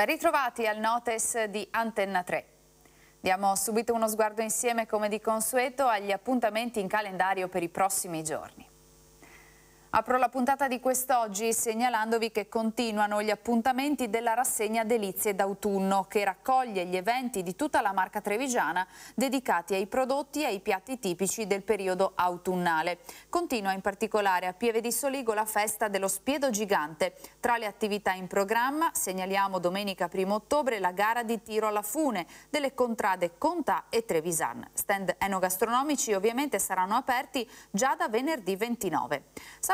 Ben ritrovati al Notes di Antenna 3. Diamo subito uno sguardo insieme, come di consueto, agli appuntamenti in calendario per i prossimi giorni. Apro la puntata di quest'oggi segnalandovi che continuano gli appuntamenti della rassegna Delizie d'autunno che raccoglie gli eventi di tutta la marca trevigiana dedicati ai prodotti e ai piatti tipici del periodo autunnale. Continua in particolare a Pieve di Soligo la festa dello Spiedo Gigante. Tra le attività in programma segnaliamo domenica 1 ottobre la gara di tiro alla fune delle contrade Contà e Trevisan. Stand enogastronomici ovviamente saranno aperti già da venerdì 29.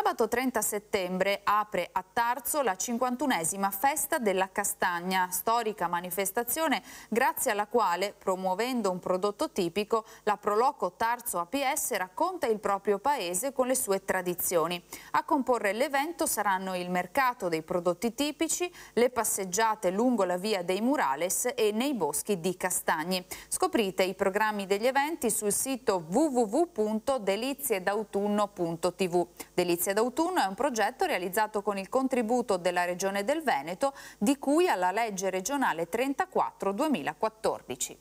Sabato 30 settembre apre a Tarzo la 51esima Festa della Castagna, storica manifestazione grazie alla quale, promuovendo un prodotto tipico, la Proloco Tarzo APS racconta il proprio paese con le sue tradizioni. A comporre l'evento saranno il mercato dei prodotti tipici, le passeggiate lungo la via dei Murales e nei boschi di Castagni. Scoprite i programmi degli eventi sul sito www.deliziedautunno.tv. Delizie d'autunno è un progetto realizzato con il contributo della Regione del Veneto, di cui alla legge regionale 34 2014.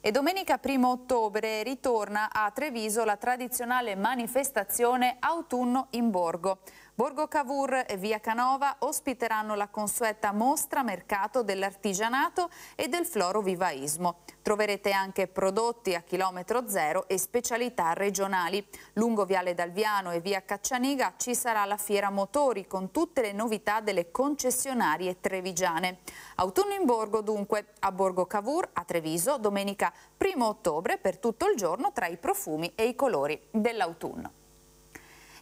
E domenica 1 ottobre ritorna a Treviso la tradizionale manifestazione Autunno in Borgo. Borgo Cavour e Via Canova ospiteranno la consueta mostra mercato dell'artigianato e del florovivaismo. Troverete anche prodotti a chilometro zero e specialità regionali. Lungo Viale Dalviano e Via Caccianiga ci sarà la fiera motori con tutte le novità delle concessionarie trevigiane. Autunno in Borgo dunque, a Borgo Cavour, a Treviso, domenica 1 ottobre per tutto il giorno tra i profumi e i colori dell'autunno.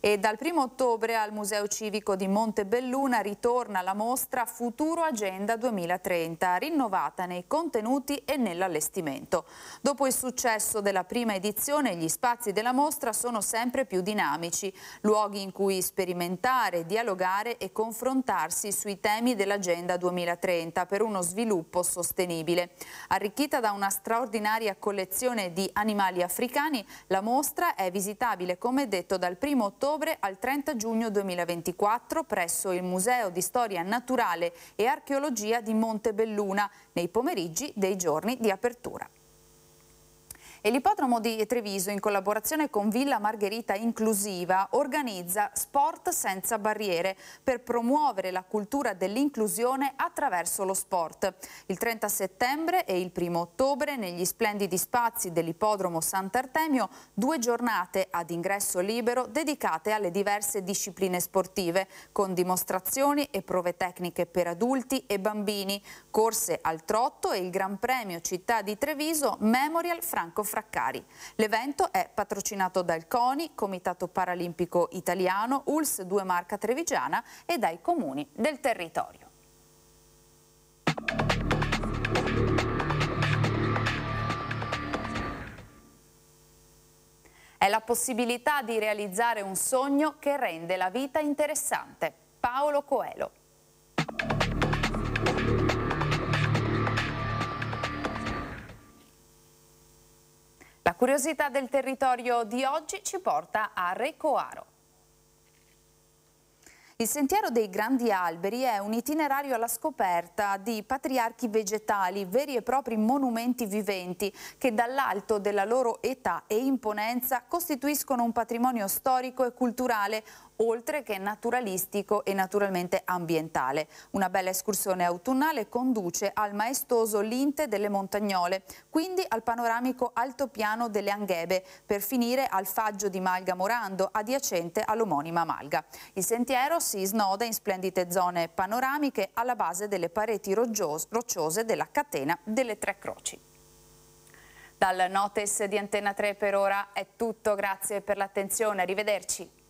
E dal 1 ottobre al Museo Civico di Montebelluna ritorna la mostra Futuro Agenda 2030, rinnovata nei contenuti e nell'allestimento. Dopo il successo della prima edizione, gli spazi della mostra sono sempre più dinamici, luoghi in cui sperimentare, dialogare e confrontarsi sui temi dell'Agenda 2030 per uno sviluppo sostenibile. Arricchita da una straordinaria collezione di animali africani, la mostra è visitabile, come detto, dal 1 ottobre ottobre al 30 giugno 2024 presso il Museo di Storia Naturale e Archeologia di Montebelluna nei pomeriggi dei giorni di apertura e l'ippodromo di Treviso in collaborazione con Villa Margherita Inclusiva organizza Sport senza barriere per promuovere la cultura dell'inclusione attraverso lo sport. Il 30 settembre e il 1 ottobre negli splendidi spazi dell'ipodromo Sant'Artemio due giornate ad ingresso libero dedicate alle diverse discipline sportive con dimostrazioni e prove tecniche per adulti e bambini, corse al trotto e il Gran Premio Città di Treviso Memorial Franco Fraccari. L'evento è patrocinato dal CONI, Comitato Paralimpico Italiano, ULS 2 Marca Trevigiana e dai comuni del territorio. È la possibilità di realizzare un sogno che rende la vita interessante. Paolo Coelho. La curiosità del territorio di oggi ci porta a Recoaro. Il Sentiero dei Grandi Alberi è un itinerario alla scoperta di patriarchi vegetali, veri e propri monumenti viventi che dall'alto della loro età e imponenza costituiscono un patrimonio storico e culturale oltre che naturalistico e naturalmente ambientale. Una bella escursione autunnale conduce al maestoso Linte delle Montagnole, quindi al panoramico altopiano delle Anghebe, per finire al faggio di Malga Morando, adiacente all'omonima Malga. Il sentiero si snoda in splendide zone panoramiche alla base delle pareti rocciose della catena delle Tre Croci. Dal Notes di Antena 3 per ora è tutto, grazie per l'attenzione, arrivederci.